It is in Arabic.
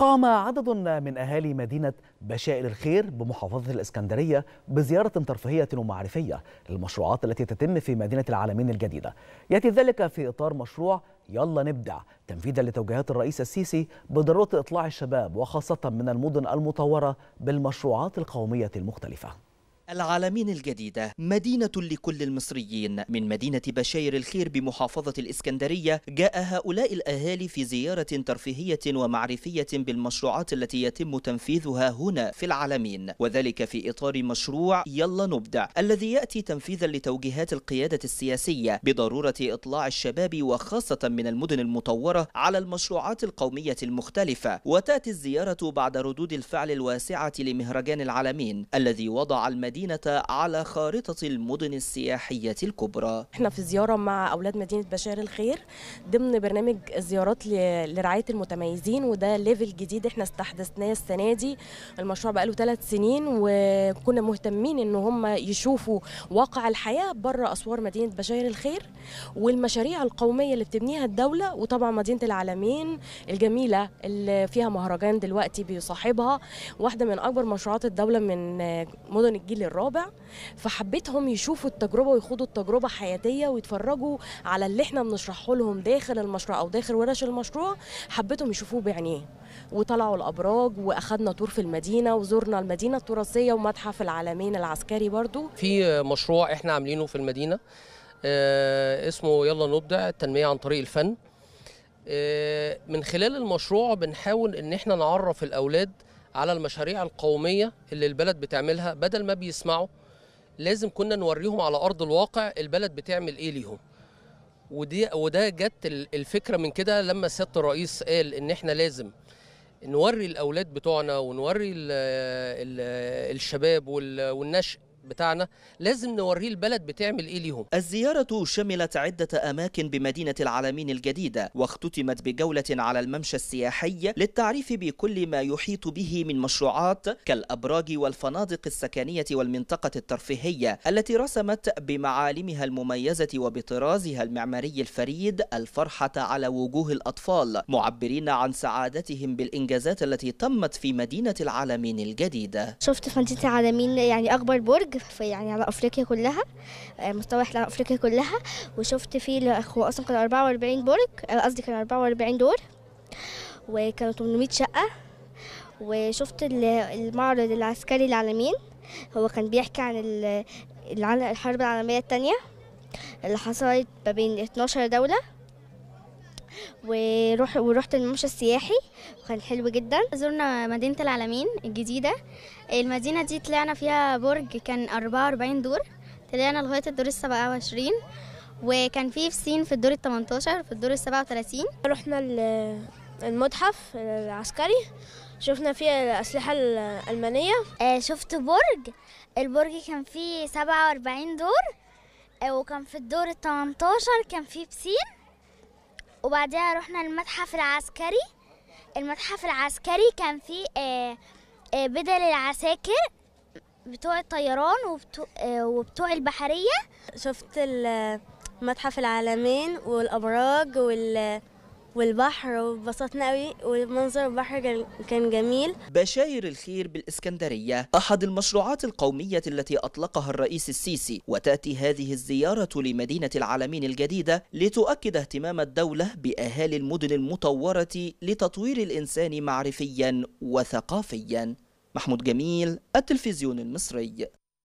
قام عدد من أهالي مدينة بشائر الخير بمحافظة الإسكندرية بزيارة ترفيهية ومعرفية للمشروعات التي تتم في مدينة العالمين الجديدة يأتي ذلك في إطار مشروع يلا نبدع تنفيذا لتوجيهات الرئيس السيسي بضرورة إطلاع الشباب وخاصة من المدن المطورة بالمشروعات القومية المختلفة العالمين الجديدة مدينة لكل المصريين من مدينة بشاير الخير بمحافظة الإسكندرية جاء هؤلاء الأهالي في زيارة ترفيهية ومعرفية بالمشروعات التي يتم تنفيذها هنا في العالمين وذلك في إطار مشروع يلا نبدع الذي يأتي تنفيذا لتوجيهات القيادة السياسية بضرورة إطلاع الشباب وخاصة من المدن المطورة على المشروعات القومية المختلفة وتأتي الزيارة بعد ردود الفعل الواسعة لمهرجان العالمين الذي وضع المدينة المدينة على خارطة المدن السياحية الكبرى احنا في زيارة مع أولاد مدينة بشار الخير ضمن برنامج الزيارات لرعاية المتميزين وده ليفل جديد احنا استحدثناه السنة دي المشروع بقاله ثلاث سنين وكنا مهتمين ان هم يشوفوا واقع الحياة بره أسوار مدينة بشار الخير والمشاريع القومية اللي بتبنيها الدولة وطبعا مدينة العالمين الجميلة اللي فيها مهرجان دلوقتي بيصاحبها واحدة من أكبر مشروعات الدولة من مدن الجيل الرابع فحبيتهم يشوفوا التجربه ويخوضوا التجربه حياتيه ويتفرجوا على اللي احنا بنشرحه لهم داخل المشروع او داخل ورش المشروع حبيتهم يشوفوه بعينيه وطلعوا الابراج واخدنا تور في المدينه وزرنا المدينه التراثيه ومتحف العالمين العسكري برضو في مشروع احنا عاملينه في المدينه آه اسمه يلا نبدع التنميه عن طريق الفن آه، من خلال المشروع بنحاول ان احنا نعرف الاولاد على المشاريع القوميه اللي البلد بتعملها بدل ما بيسمعوا لازم كنا نوريهم على ارض الواقع البلد بتعمل ايه ليهم ودي وده جت الفكره من كده لما سياده الرئيس قال ان احنا لازم نوري الاولاد بتوعنا ونوري الـ الـ الشباب والنشء بتاعنا لازم نوريه البلد بتعمل ايه ليهم الزيارة شملت عدة أماكن بمدينة العالمين الجديدة واختتمت بجولة على الممشى السياحي للتعريف بكل ما يحيط به من مشروعات كالأبراج والفنادق السكنية والمنطقة الترفيهية التي رسمت بمعالمها المميزة وبطرازها المعماري الفريد الفرحة على وجوه الأطفال معبرين عن سعادتهم بالإنجازات التي تمت في مدينة العالمين الجديدة شفت فندق العالمين يعني أكبر برج شفته في يعني على افريقيا كلها آه، مستوى على افريقيا كلها وشفت فيه هو اصلا كان 44 برج آه، قصدي كان 44 دور وكانوا 800 شقه وشفت المعرض العسكري العالمين هو كان بيحكي عن الحرب العالميه الثانيه اللي حصلت ما بين 12 دوله وروح ورحت الممشى السياحي وكان حلو جدا زرنا مدينة العالمين الجديدة المدينة دي طلعنا فيها برج كان 44 دور طلعنا لغاية الدور السبعة وعشرين وكان في بسين في الدور التمنتاشر في الدور السبعة وثلاثين رحنا المتحف العسكري شفنا فيه الأسلحة الألمانية آه، شفت برج البرج كان فيه 47 دور آه، وكان في الدور التمنتاشر كان فيه بسين وبعدها رحنا المتحف العسكري المتحف العسكري كان فيه آه، آه، بدل العساكر بتوع الطيران وبتوع, آه، وبتوع البحرية شفت المتحف العالمين والأبراج وال والبحر وبسطنا قوي والمنظر البحر كان جميل بشاير الخير بالإسكندرية أحد المشروعات القومية التي أطلقها الرئيس السيسي وتأتي هذه الزيارة لمدينة العالمين الجديدة لتؤكد اهتمام الدولة بأهالي المدن المطورة لتطوير الإنسان معرفيا وثقافيا محمود جميل التلفزيون المصري